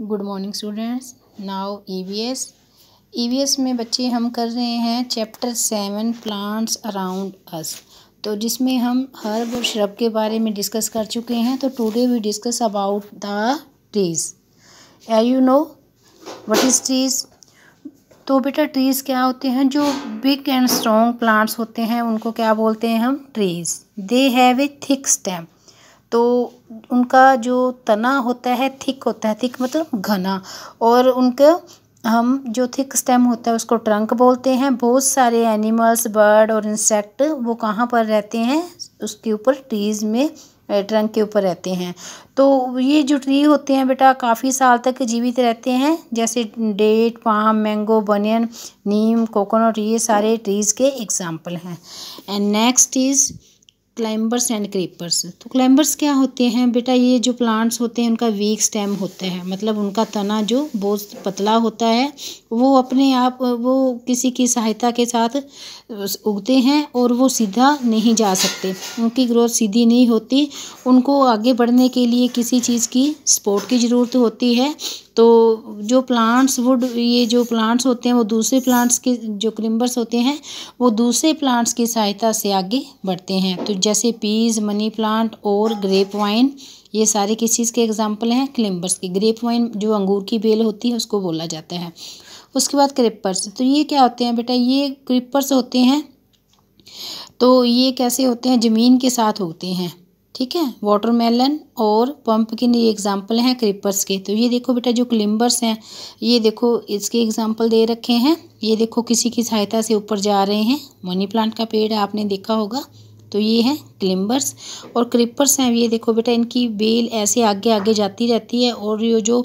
good morning students now EVS e EVS e में बच्चे हम कर रहे हैं chapter seven plants around us तो जिसमें हम हर्ब और श्रब के बारे में डिस्कस कर चुके हैं तो today we discuss about the trees a you know what is trees तो बेटा ट्रीज़ क्या होते हैं जो बिग एंड स्ट्रॉन्ग प्लांट्स होते हैं उनको क्या बोलते हैं हम trees they have a thick stem तो उनका जो तना होता है थिक होता है थिक मतलब घना और उनका हम जो थिक स्टेम होता है उसको ट्रंक बोलते हैं बहुत सारे एनिमल्स बर्ड और इंसेक्ट वो कहाँ पर रहते हैं उसके ऊपर ट्रीज़ में ट्रंक के ऊपर रहते हैं तो ये जो ट्री होते हैं बेटा काफ़ी साल तक जीवित रहते हैं जैसे date palm mango banyan neem coconut ये सारे ट्रीज़ के एग्ज़ाम्पल हैं and next is climbers and creepers तो क्लाइंबर्स क्या होते हैं बेटा ये जो प्लांट्स होते हैं उनका वीक स्टेम होता है मतलब उनका तना जो बहुत पतला होता है वो अपने आप वो किसी की सहायता के साथ उगते हैं और वो सीधा नहीं जा सकते उनकी ग्रोथ सीधी नहीं होती उनको आगे बढ़ने के लिए किसी चीज़ की सपोर्ट की ज़रूरत होती है तो जो प्लांट्स वुड ये जो प्लांट्स होते हैं वो दूसरे प्लांट्स के जो क्रिम्बर्स होते हैं वो दूसरे प्लांट्स की सहायता से आगे बढ़ते हैं तो जैसे पीज मनी प्लांट और ग्रेप वाइन ये सारे किस चीज़ के एग्जाम्पल हैं क्लिम्बर्स के ग्रेप वाइन जो अंगूर की बेल होती है उसको बोला जाता है उसके बाद क्रिपर्स तो ये क्या होते हैं बेटा ये क्रिपर्स होते हैं तो ये कैसे होते हैं ज़मीन के साथ होते हैं ठीक है वाटरमेलन और पम्पकिन ये एग्जाम्पल हैं क्रिपर्स के तो ये देखो बेटा जो क्लिम्बर्स हैं ये देखो इसके एग्जाम्पल दे रखे हैं ये देखो किसी की सहायता से ऊपर जा रहे हैं मनी प्लांट का पेड़ आपने देखा होगा तो ये हैं क्लिम्बर्स और क्रिपर्स हैं ये देखो बेटा इनकी बेल ऐसे आगे आगे जाती रहती है और ये जो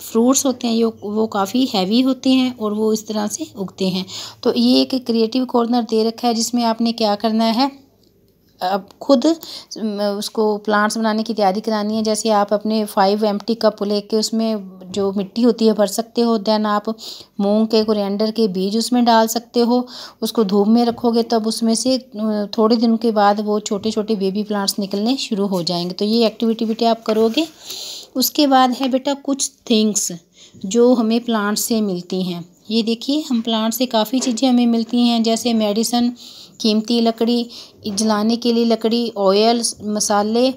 फ्रूट्स होते हैं ये वो काफ़ी हैवी होते हैं और वो इस तरह से उगते हैं तो ये एक क्रिएटिव कॉर्नर दे रखा है जिसमें आपने क्या करना है अब खुद उसको प्लांट्स बनाने की तैयारी करानी है जैसे आप अपने फाइव एम्प्टी कप लेके उसमें जो मिट्टी होती है भर सकते हो देन आप मूंग के कोरिएंडर के बीज उसमें डाल सकते हो उसको धूप में रखोगे तब उसमें से थोड़े दिन के बाद वो छोटे छोटे बेबी प्लांट्स निकलने शुरू हो जाएंगे तो ये एक्टिविटी बेटे आप करोगे उसके बाद है बेटा कुछ थिंग्स जो हमें प्लांट्स से मिलती हैं ये देखिए हम प्लांट से काफ़ी चीज़ें हमें मिलती हैं जैसे मेडिसन कीमती लकड़ी जलाने के लिए लकड़ी ऑयल मसाले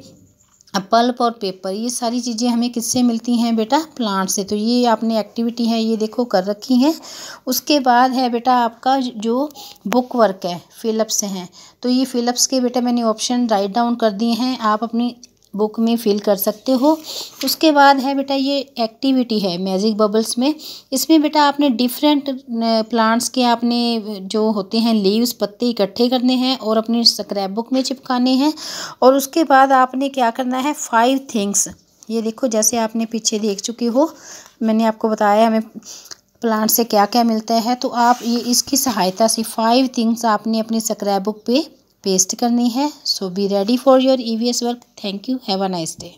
पल्प और पेपर ये सारी चीज़ें हमें किससे मिलती हैं बेटा प्लांट से तो ये आपने एक्टिविटी है ये देखो कर रखी है उसके बाद है बेटा आपका जो बुक वर्क है फिलप्स हैं तो ये फिलप्स के बेटा मैंने ऑप्शन राइट डाउन कर दिए हैं आप अपनी बुक में फिल कर सकते हो उसके बाद है बेटा ये एक्टिविटी है मैजिक बबल्स में इसमें बेटा आपने डिफरेंट प्लांट्स के आपने जो होते हैं लीव्स पत्ते इकट्ठे करने हैं और अपने स्क्रैप बुक में चिपकाने हैं और उसके बाद आपने क्या करना है फाइव थिंग्स ये देखो जैसे आपने पीछे देख चुके हो मैंने आपको बताया हमें प्लांट से क्या क्या मिलता है तो आप ये इसकी सहायता से फाइव थिंग्स आपने अपनी स्क्रैप बुक पर पेस्ट करनी है so be ready for your E V S work thank you have a nice day